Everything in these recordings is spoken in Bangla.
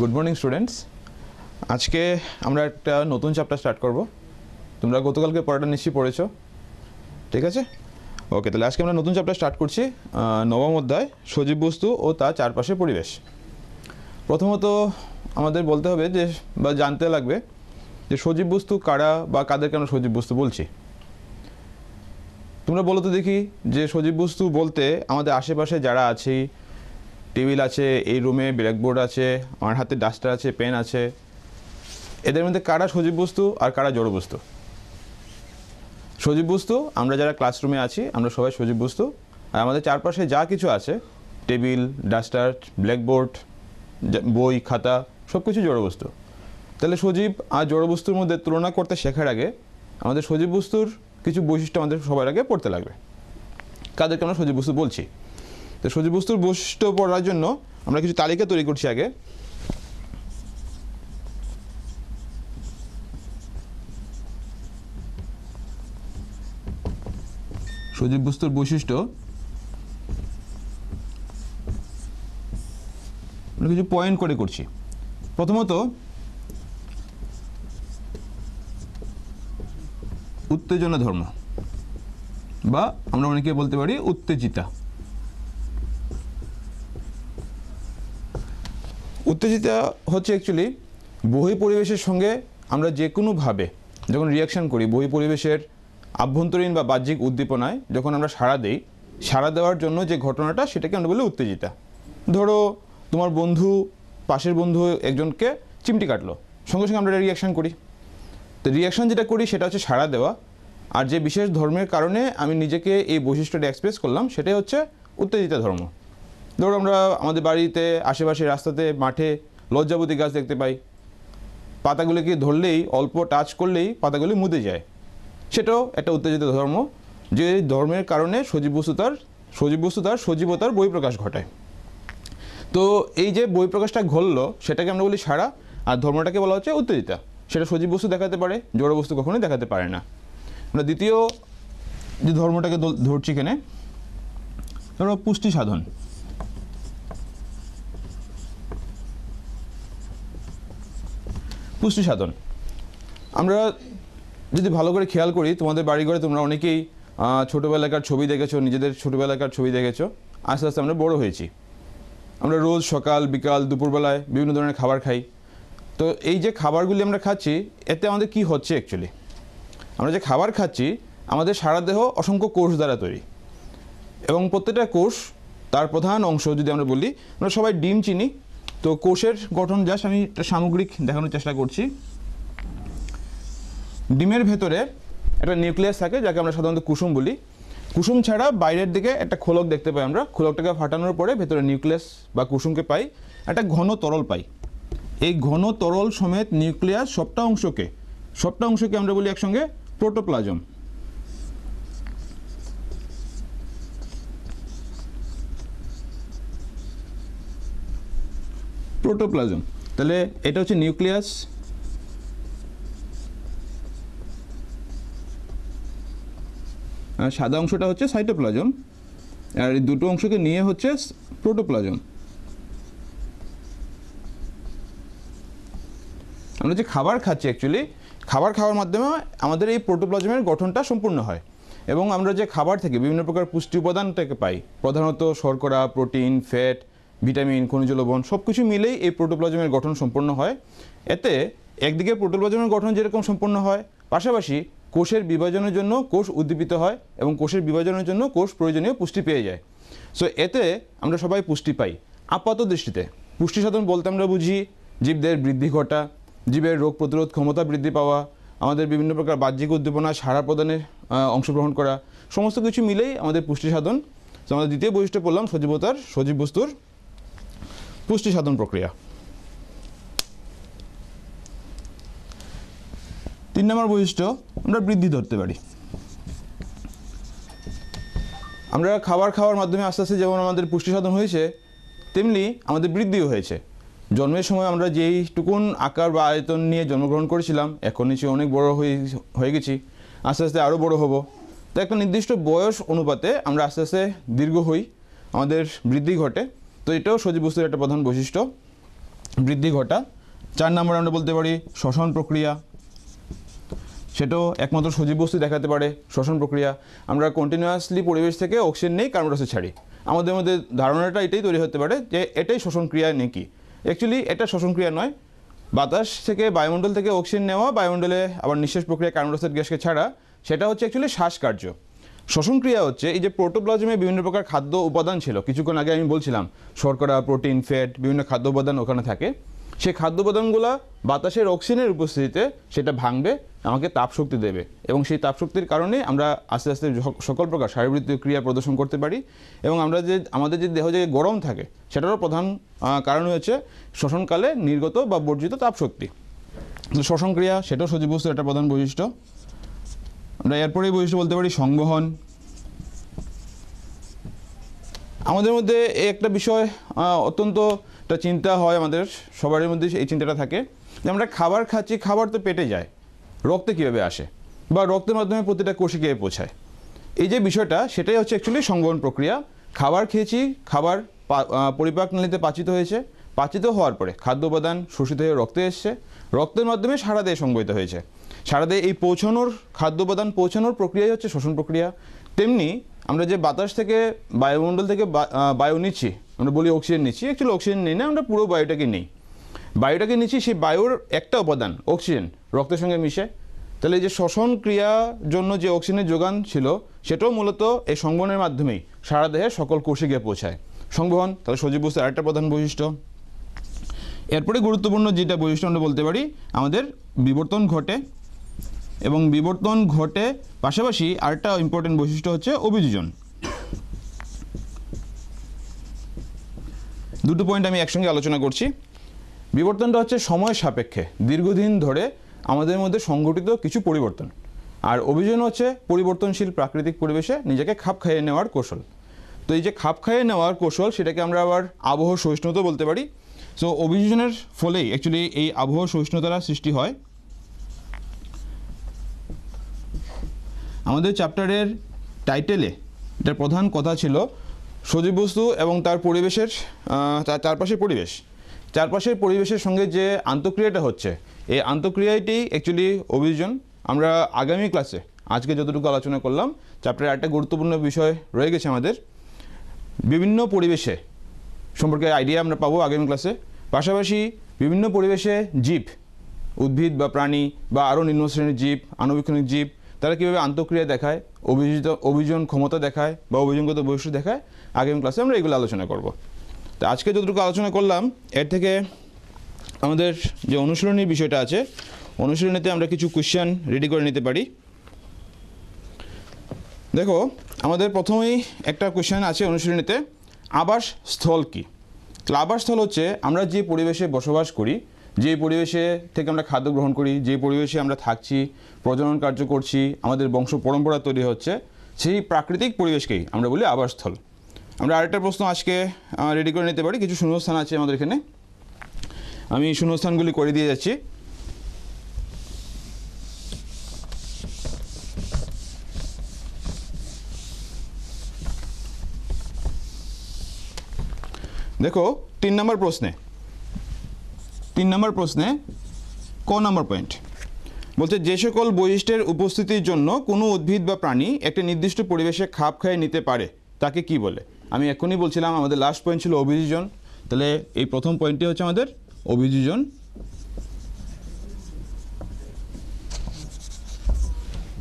গুড মর্নিং স্টুডেন্টস আজকে আমরা একটা নতুন চ্যাপ্টার স্টার্ট করব তোমরা গতকালকে পড়াটা নিশ্চয়ই পড়েছো ঠিক আছে ওকে তাহলে আজকে আমরা নতুন চ্যাপ্টার স্টার্ট করছি নবম অধ্যায় সজীব বস্তু ও তার চারপাশের পরিবেশ প্রথমত আমাদের বলতে হবে যে বা জানতে লাগবে যে সজীব বস্তু কারা বা কাদেরকে আমরা সজীব বস্তু বলছি তোমরা বলো তো দেখি যে সজীব বস্তু বলতে আমাদের আশেপাশে যারা আছি টেবিল আছে এই রুমে ব্ল্যাকবোর্ড আছে আমার হাতে ডাস্টার আছে পেন আছে এদের মধ্যে কারা সজীব বস্তু আর কারা জড় বস্তু সজীব বস্তু আমরা যারা ক্লাসরুমে আছি আমরা সবাই সজীব বস্তু আর আমাদের চারপাশে যা কিছু আছে টেবিল ডাস্টার ব্ল্যাকবোর্ড বই খাতা সব কিছু জড়বস্তু তাহলে সজীব আর বস্তুর মধ্যে তুলনা করতে শেখার আগে আমাদের সজীব বস্তুর কিছু বৈশিষ্ট্য আমাদের সবার আগে পড়তে লাগবে কাদেরকে আমরা সজীব বস্তু বলছি তো সজীব বস্তুর বৈশিষ্ট্য পড়ার জন্য আমরা কিছু তালিকা তৈরি করছি আগে সজীব বস্তুর বৈশিষ্ট্য আমরা কিছু পয়েন্ট করে করছি প্রথমত উত্তেজনা ধর্ম বা আমরা অনেকে বলতে পারি উত্তেজিতা উত্তেজিত হচ্ছে অ্যাকচুয়ালি বহি পরিবেশের সঙ্গে আমরা যে কোনোভাবে যখন রিয়াকশান করি বহি পরিবেশের আভ্যন্তরীণ বা বাহ্যিক উদ্দীপনায় যখন আমরা সাড়া দিই সাড়া দেওয়ার জন্য যে ঘটনাটা সেটাকে আমরা বলি উত্তেজিতা ধরো তোমার বন্ধু পাশের বন্ধু একজনকে চিমটি কাটলো সঙ্গে সঙ্গে আমরা এটা রিয়াকশান করি তো রিয়াকশান যেটা করি সেটা হচ্ছে সাড়া দেওয়া আর যে বিশেষ ধর্মের কারণে আমি নিজেকে এই বৈশিষ্ট্যটা এক্সপ্রেস করলাম সেটাই হচ্ছে উত্তেজিতা ধর্ম ধরো আমরা আমাদের বাড়িতে আশেপাশে রাস্তাতে মাঠে লজ্জাবতী গাছ দেখতে পাই পাতাগুলিকে ধরলেই অল্প টাচ করলেই পাতাগুলি মুদে যায় সেটাও একটা উত্তেজিত ধর্ম যে ধর্মের কারণে সজীব বস্তুতার সজীব বস্তুতার সজীবতার বহিঃপ্রকাশ ঘটায় তো এই যে প্রকাশটা ঘটলো সেটাকে আমরা বলি সারা আর ধর্মটাকে বলা হচ্ছে উত্তেজিতা সেটা সজীব বস্তু দেখাতে পারে জড় বস্তু কখনোই দেখাতে পারে না আমরা দ্বিতীয় যে ধর্মটাকে ধরছি এখানে পুষ্টি সাধন পুষ্টি সাধন আমরা যদি ভালো করে খেয়াল করি তোমাদের বাড়িঘরে তোমরা অনেকেই ছোটোবেলাকার ছবি দেখেছো নিজেদের ছোটোবেলাকার ছবি দেখেছো আস্তে আস্তে আমরা বড় হয়েছি আমরা রোজ সকাল বিকাল দুপুরবেলায় বিভিন্ন ধরনের খাবার খাই তো এই যে খাবারগুলি আমরা খাচ্ছি এতে আমাদের কি হচ্ছে অ্যাকচুয়ালি আমরা যে খাবার খাচ্ছি আমাদের সারা দেহ অসংখ্য কোষ দ্বারা তৈরি এবং প্রত্যেকটা কোষ তার প্রধান অংশ যদি আমরা বলি আমরা সবাই ডিম চিনি তো কোষের গঠন জাস্ট আমি একটা সামগ্রিক দেখানোর চেষ্টা করছি ডিমের ভেতরে একটা নিউক্লিয়াস থাকে যাকে আমরা সাধারণত কুসুম বলি কুসুম ছাড়া বাইরের দিকে একটা খোলক দেখতে পাই আমরা খোলকটাকে ফাটানোর পরে ভেতরে নিউক্লিয়াস বা কুসুমকে পাই একটা ঘন তরল পাই এই ঘন তরল সমেত নিউক্লিয়াস সবটা অংশকে সবটা অংশকে আমরা বলি একসঙ্গে প্রোটোপ্লাজম প্রোটোপ্লাজম তাহলে এটা হচ্ছে নিউক্লিয়াস সাদা অংশটা হচ্ছে সাইটোপ্লাজম আর এই দুটো অংশকে নিয়ে হচ্ছে প্রোটোপ্লাজম আমরা যে খাবার খাচ্ছি অ্যাকচুয়ালি খাবার খাওয়ার মাধ্যমে আমাদের এই প্রোটোপ্লাজমের গঠনটা সম্পূর্ণ হয় এবং আমরা যে খাবার থেকে বিভিন্ন প্রকার পুষ্টি উপাদান থেকে পাই প্রধানত শর্করা প্রোটিন ফ্যাট ভিটামিন খনিজ লবণ সব কিছু মিলেই এই প্রোটোপ্লাজমের গঠন সম্পন্ন হয় এতে একদিকে প্রোটোপ্লাজমের গঠন যেরকম সম্পন্ন হয় পাশাপাশি কোষের বিভাজনের জন্য কোষ উদ্দীপিত হয় এবং কোষের বিভাজনের জন্য কোষ প্রয়োজনীয় পুষ্টি পেয়ে যায় সো এতে আমরা সবাই পুষ্টি পাই আপাত দৃষ্টিতে পুষ্টি সাধন বলতে আমরা বুঝি জীবদের বৃদ্ধি ঘটা জীবের রোগ প্রতিরোধ ক্ষমতা বৃদ্ধি পাওয়া আমাদের বিভিন্ন প্রকার বাহ্যিক উদ্দীপনা সারা প্রদানে অংশগ্রহণ করা সমস্ত কিছু মিলেই আমাদের পুষ্টি সাধন আমাদের দ্বিতীয় বৈশিষ্ট্য পড়লাম সজীবতার সজীব বস্তুর পুষ্টি সাধন প্রক্রিয়া তিন নম্বর বৈশিষ্ট্য আমরা বৃদ্ধি ধরতে পারি আমরা খাবার খাওয়ার মাধ্যমে আস্তে আস্তে যেমন আমাদের পুষ্টি সাধন হয়েছে তেমনি আমাদের বৃদ্ধিও হয়েছে জন্মের সময় আমরা যেইটুকুন আকার বা আয়তন নিয়ে জন্মগ্রহণ করেছিলাম এখন নিচে অনেক বড় হয়ে হয়ে গেছি আস্তে আস্তে আরও বড় হব তো একটা নির্দিষ্ট বয়স অনুপাতে আমরা আস্তে আস্তে দীর্ঘ হই আমাদের বৃদ্ধি ঘটে তো এটাও সজীব বস্তুর একটা প্রধান বৈশিষ্ট্য বৃদ্ধি ঘটা চার নম্বর আমরা বলতে পারি শ্বসন প্রক্রিয়া সেটাও একমাত্র সজীব বস্তু দেখাতে পারে শ্বসন প্রক্রিয়া আমরা কন্টিনিউয়াসলি পরিবেশ থেকে অক্সিজেন নেই কার্বন ডাইঅক্সাইড ছাড়ি আমাদের মধ্যে ধারণাটা এটাই তৈরি হতে পারে যে এটাই শ্বসন ক্রিয়া নাকি অ্যাকচুয়ালি এটা শ্বসন ক্রিয়া নয় বাতাস থেকে বায়ুমণ্ডল থেকে অক্সিজেন নেওয়া বায়ুমণ্ডলে আবার নিঃশ্বাস প্রক্রিয়া কার্বন ডাইঅক্সাইড গ্যাসকে ছাড়া সেটা হচ্ছে অ্যাকচুয়ালি শ্বাসকার্য শ্বসন ক্রিয়া হচ্ছে এই যে প্রোটোপ্লাজমে বিভিন্ন প্রকার খাদ্য উপাদান ছিল কিছুক্ষণ আগে আমি বলছিলাম শর্করা প্রোটিন ফ্যাট বিভিন্ন খাদ্য উপাদান ওখানে থাকে সেই খাদ্য উপাদানগুলো বাতাসের অক্সিজেনের উপস্থিতিতে সেটা ভাঙবে আমাকে তাপশক্তি দেবে এবং সেই তাপশক্তির কারণে আমরা আস্তে আস্তে সকল প্রকার শারীরবৃত্তীয় ক্রিয়া প্রদর্শন করতে পারি এবং আমরা যে আমাদের যে দেহ যে গরম থাকে সেটারও প্রধান কারণ হচ্ছে শ্বসনকালে নির্গত বা বর্জিত তাপশক্তি শ্বসন ক্রিয়া সেটাও বস্তুর একটা প্রধান বৈশিষ্ট্য আমরা এরপরেই বৈশিষ্ট্য বলতে পারি সংবহন আমাদের মধ্যে একটা বিষয় অত্যন্ত একটা চিন্তা হয় আমাদের সবারই মধ্যে এই চিন্তাটা থাকে যে আমরা খাবার খাচ্ছি খাবার তো পেটে যায় রক্তে কীভাবে আসে বা রক্তের মাধ্যমে প্রতিটা কোষে গিয়ে পৌঁছায় এই যে বিষয়টা সেটাই হচ্ছে অ্যাকচুয়ালি সংবহন প্রক্রিয়া খাবার খেয়েছি খাবার পরিপাক নালীতে পাচিত হয়েছে পাচিত হওয়ার পরে খাদ্য উপাদান শোষিত হয়ে রক্তে এসছে রক্তের মাধ্যমে সারা দেহে সংগঠিত হয়েছে সারাদেহে এই পৌঁছানোর খাদ্য উপাদান পৌঁছানোর প্রক্রিয়াই হচ্ছে শোষণ প্রক্রিয়া তেমনি আমরা যে বাতাস থেকে বায়ুমণ্ডল থেকে বায়ু নিচ্ছি আমরা বলি অক্সিজেন নিচ্ছি অ্যাকচুয়ালি অক্সিজেন নিই না আমরা পুরো বায়ুটাকে নিই বায়ুটাকে নিচ্ছি সেই বায়ুর একটা উপাদান অক্সিজেন রক্তের সঙ্গে মিশে তাহলে যে শোষণ ক্রিয়ার জন্য যে অক্সিজেনের যোগান ছিল সেটাও মূলত এই সংবহনের মাধ্যমেই সারা দেহে সকল কোষে গিয়ে পৌঁছায় সংবহন তাহলে সজীব বস্তু আরেকটা প্রধান বৈশিষ্ট্য এরপরে গুরুত্বপূর্ণ যেটা বৈশিষ্ট্য আমরা বলতে পারি আমাদের বিবর্তন ঘটে এবং বিবর্তন ঘটে পাশাপাশি আরেকটা ইম্পর্টেন্ট বৈশিষ্ট্য হচ্ছে অভিযোজন দুটো পয়েন্ট আমি একসঙ্গে আলোচনা করছি বিবর্তনটা হচ্ছে সময় সাপেক্ষে দীর্ঘদিন ধরে আমাদের মধ্যে সংগঠিত কিছু পরিবর্তন আর অভিযোজন হচ্ছে পরিবর্তনশীল প্রাকৃতিক পরিবেশে নিজেকে খাপ খাইয়ে নেওয়ার কৌশল তো এই যে খাপ খাইয়ে নেওয়ার কৌশল সেটাকে আমরা আবার আবহ সহিষ্ণুতা বলতে পারি সো অভিযোজনের ফলেই অ্যাকচুয়ালি এই আবহ সহিষ্ণুতার সৃষ্টি হয় আমাদের চ্যাপ্টারের টাইটেলে এটার প্রধান কথা ছিল সজীব বস্তু এবং তার পরিবেশের চারপাশের পরিবেশ চারপাশের পরিবেশের সঙ্গে যে আন্তঃক্রিয়াটা হচ্ছে এই আন্তঃক্রিয়াটি অ্যাকচুয়ালি অভিযোজন আমরা আগামী ক্লাসে আজকে যতটুকু আলোচনা করলাম চ্যাপ্টারে একটা গুরুত্বপূর্ণ বিষয় রয়ে গেছে আমাদের বিভিন্ন পরিবেশে সম্পর্কে আইডিয়া আমরা পাবো আগামী ক্লাসে পাশাপাশি বিভিন্ন পরিবেশে জীব উদ্ভিদ বা প্রাণী বা আরও নিম্ন শ্রেণীর জীব আনুবীক্ষণিক জীব তারা কীভাবে আন্তঃক্রিয়া দেখায় অভিযোজিত অভিযোজন ক্ষমতা দেখায় বা অভিযোগগত বৈশিষ্ট্য দেখায় আগামী ক্লাসে আমরা এগুলো আলোচনা করব তো আজকে যতটুকু আলোচনা করলাম এর থেকে আমাদের যে অনুশীলনীর বিষয়টা আছে অনুশীলনীতে আমরা কিছু কোয়েশ্চেন রেডি করে নিতে পারি দেখো আমাদের প্রথমেই একটা কোয়েশ্চেন আছে অনুশীলনীতে আবাসস্থল কী আবাসস্থল হচ্ছে আমরা যে পরিবেশে বসবাস করি যে পরিবেশে থেকে আমরা খাদ্য গ্রহণ করি যে পরিবেশে আমরা থাকছি প্রজনন কার্য করছি আমাদের বংশ পরম্পরা তৈরি হচ্ছে সেই প্রাকৃতিক পরিবেশকেই আমরা বলি আবাসস্থল আমরা আরেকটা প্রশ্ন আজকে রেডি করে নিতে পারি কিছু শূন্যস্থান আছে আমাদের এখানে আমি শূন্যস্থানগুলি করে দিয়ে যাচ্ছি দেখো তিন নম্বর প্রশ্নে তিন নম্বর প্রশ্নে ক নম্বর পয়েন্ট বলছে যে সকল বৈশিষ্ট্যের উপস্থিতির জন্য কোনো উদ্ভিদ বা প্রাণী একটা নির্দিষ্ট পরিবেশে খাপ খাইয়ে নিতে পারে তাকে কি বলে আমি এখনই বলছিলাম আমাদের লাস্ট পয়েন্ট ছিল অভিযোজন তাহলে এই প্রথম পয়েন্টটি হচ্ছে আমাদের অভিযোজন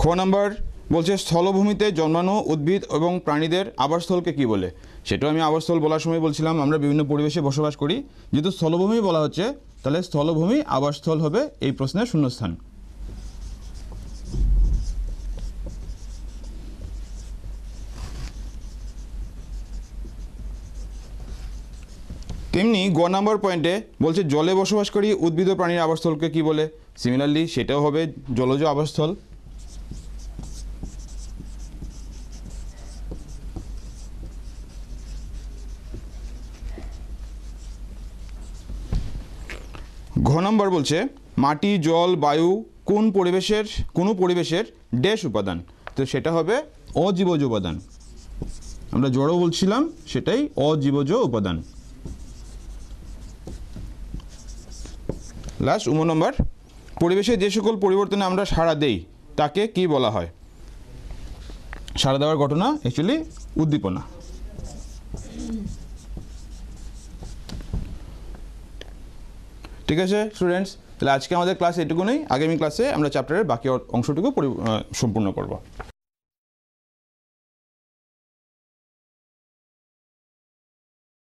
খ নম্বর বলছে স্থলভূমিতে জন্মানো উদ্ভিদ এবং প্রাণীদের আবাসস্থলকে কি বলে সেটাও আমি আবাসস্থল বলার সময় বলছিলাম আমরা বিভিন্ন পরিবেশে বসবাস করি যেহেতু স্থলভূমি বলা হচ্ছে তাহলে স্থলভূমি আবাসস্থল হবে এই প্রশ্নের শূন্যস্থান তেমনি গ নম্বর পয়েন্টে বলছে জলে বসবাসকারী উদ্ভিদ প্রাণীর আবাসস্থলকে কি বলে সিমিলারলি সেটাও হবে জলজ আবাসস্থল ঘ নম্বর বলছে মাটি জল বায়ু কোন পরিবেশের কোনো পরিবেশের ড্যাশ উপাদান তো সেটা হবে অজীবজ উপাদান আমরা জড়ো বলছিলাম সেটাই অজীবজ উপাদান লাস্ট উম নম্বর পরিবেশের যে সকল পরিবর্তনে আমরা সাড়া দেই তাকে কি বলা হয় সাড়া দেওয়ার ঘটনা অ্যাকচুয়ালি উদ্দীপনা ঠিক আছে স্টুডেন্টস তাহলে আজকে আমাদের ক্লাস নেই আগামী ক্লাসে আমরা চ্যাপ্টারের বাকি অংশটুকু সম্পূর্ণ করব